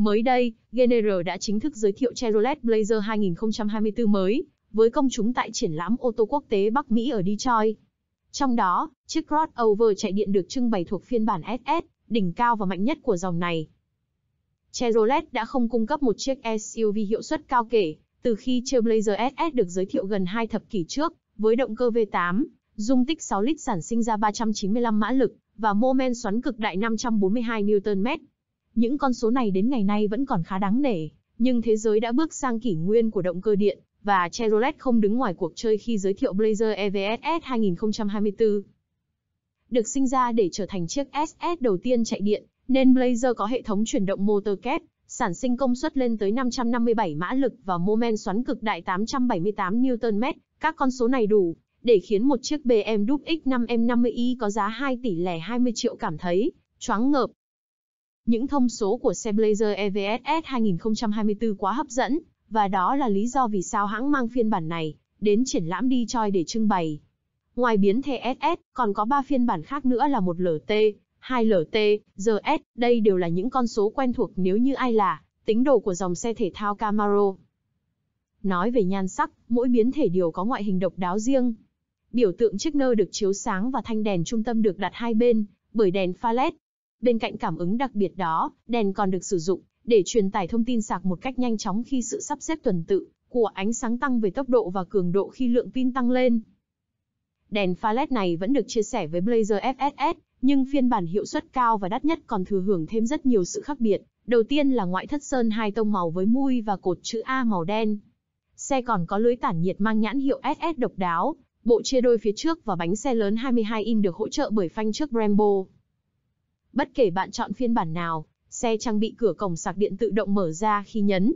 Mới đây, General đã chính thức giới thiệu Chevrolet Blazer 2024 mới với công chúng tại triển lãm ô tô quốc tế Bắc Mỹ ở Detroit. Trong đó, chiếc crossover chạy điện được trưng bày thuộc phiên bản SS, đỉnh cao và mạnh nhất của dòng này. Chevrolet đã không cung cấp một chiếc SUV hiệu suất cao kể từ khi Trailblazer SS được giới thiệu gần hai thập kỷ trước, với động cơ V8, dung tích 6 lít sản sinh ra 395 mã lực và mô men xoắn cực đại 542 Nm. Những con số này đến ngày nay vẫn còn khá đáng nể, nhưng thế giới đã bước sang kỷ nguyên của động cơ điện, và Chevrolet không đứng ngoài cuộc chơi khi giới thiệu Blazer EVSS 2024. Được sinh ra để trở thành chiếc SS đầu tiên chạy điện, nên Blazer có hệ thống chuyển động motor kép, sản sinh công suất lên tới 557 mã lực và mô men xoắn cực đại 878 Nm. Các con số này đủ để khiến một chiếc BMW X5 M50i có giá 2 tỷ lẻ 20 triệu cảm thấy choáng ngợp những thông số của xe Blazer EVS S 2024 quá hấp dẫn, và đó là lý do vì sao hãng mang phiên bản này đến triển lãm Detroit để trưng bày. Ngoài biến thể SS, còn có 3 phiên bản khác nữa là 1LT, 2LT, RS. đây đều là những con số quen thuộc nếu như ai là tính đồ của dòng xe thể thao Camaro. Nói về nhan sắc, mỗi biến thể đều có ngoại hình độc đáo riêng. Biểu tượng chiếc nơ được chiếu sáng và thanh đèn trung tâm được đặt hai bên bởi đèn pha LED, Bên cạnh cảm ứng đặc biệt đó, đèn còn được sử dụng để truyền tải thông tin sạc một cách nhanh chóng khi sự sắp xếp tuần tự của ánh sáng tăng về tốc độ và cường độ khi lượng pin tăng lên. Đèn pha LED này vẫn được chia sẻ với Blazer FSS, nhưng phiên bản hiệu suất cao và đắt nhất còn thừa hưởng thêm rất nhiều sự khác biệt. Đầu tiên là ngoại thất sơn hai tông màu với mui và cột chữ A màu đen. Xe còn có lưới tản nhiệt mang nhãn hiệu SS độc đáo, bộ chia đôi phía trước và bánh xe lớn 22 in được hỗ trợ bởi phanh trước Brembo. Bất kể bạn chọn phiên bản nào, xe trang bị cửa cổng sạc điện tự động mở ra khi nhấn.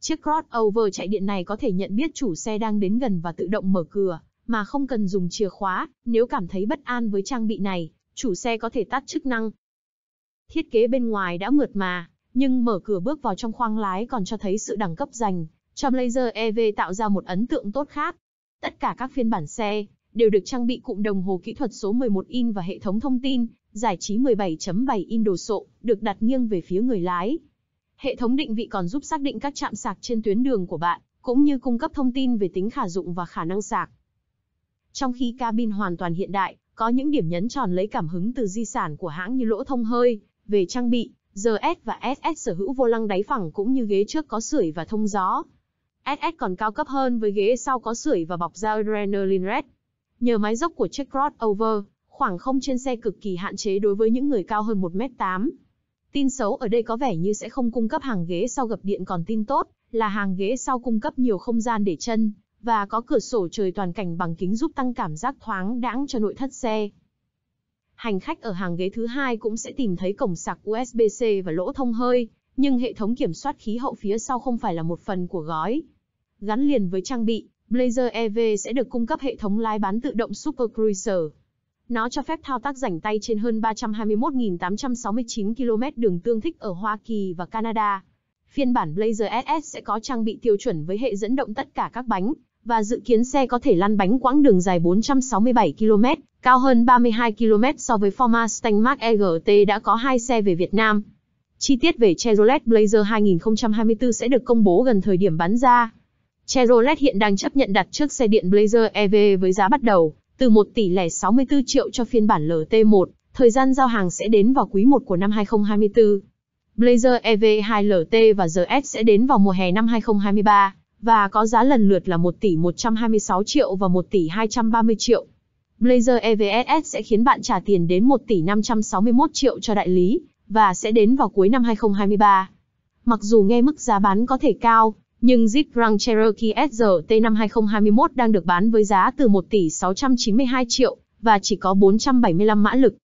Chiếc crossover chạy điện này có thể nhận biết chủ xe đang đến gần và tự động mở cửa, mà không cần dùng chìa khóa. Nếu cảm thấy bất an với trang bị này, chủ xe có thể tắt chức năng. Thiết kế bên ngoài đã mượt mà, nhưng mở cửa bước vào trong khoang lái còn cho thấy sự đẳng cấp dành cho Blazer EV tạo ra một ấn tượng tốt khác. Tất cả các phiên bản xe đều được trang bị cụm đồng hồ kỹ thuật số 11 in và hệ thống thông tin giải trí 17.7 in đồ sộ, được đặt nghiêng về phía người lái. Hệ thống định vị còn giúp xác định các trạm sạc trên tuyến đường của bạn, cũng như cung cấp thông tin về tính khả dụng và khả năng sạc. Trong khi cabin hoàn toàn hiện đại, có những điểm nhấn tròn lấy cảm hứng từ di sản của hãng như lỗ thông hơi, về trang bị, GS và SS sở hữu vô lăng đáy phẳng cũng như ghế trước có sưởi và thông gió. SS còn cao cấp hơn với ghế sau có sưởi và bọc da adrenaline red. Nhờ mái dốc của chiếc crossover, Khoảng không trên xe cực kỳ hạn chế đối với những người cao hơn 1m8. Tin xấu ở đây có vẻ như sẽ không cung cấp hàng ghế sau gập điện còn tin tốt là hàng ghế sau cung cấp nhiều không gian để chân và có cửa sổ trời toàn cảnh bằng kính giúp tăng cảm giác thoáng đãng cho nội thất xe. Hành khách ở hàng ghế thứ hai cũng sẽ tìm thấy cổng sạc USB-C và lỗ thông hơi, nhưng hệ thống kiểm soát khí hậu phía sau không phải là một phần của gói. Gắn liền với trang bị, Blazer EV sẽ được cung cấp hệ thống lái bán tự động Super Cruiser. Nó cho phép thao tác rảnh tay trên hơn 321.869 km đường tương thích ở Hoa Kỳ và Canada. Phiên bản Blazer SS sẽ có trang bị tiêu chuẩn với hệ dẫn động tất cả các bánh, và dự kiến xe có thể lăn bánh quãng đường dài 467 km, cao hơn 32 km so với Ford Mustang Mark egt đã có hai xe về Việt Nam. Chi tiết về Chevrolet Blazer 2024 sẽ được công bố gần thời điểm bán ra. Chevrolet hiện đang chấp nhận đặt trước xe điện Blazer EV với giá bắt đầu từ 1 tỷ lẻ 64 triệu cho phiên bản LT1, thời gian giao hàng sẽ đến vào quý 1 của năm 2024. Blazer EV2 LT và GS sẽ đến vào mùa hè năm 2023 và có giá lần lượt là 1 tỷ 126 triệu và 1 tỷ 230 triệu. Blazer EVSS sẽ khiến bạn trả tiền đến 1 tỷ 561 triệu cho đại lý và sẽ đến vào cuối năm 2023. Mặc dù nghe mức giá bán có thể cao, nhưng Jeep Grand Cherokee SRT năm 2021 đang được bán với giá từ 1 tỷ 692 triệu và chỉ có 475 mã lực.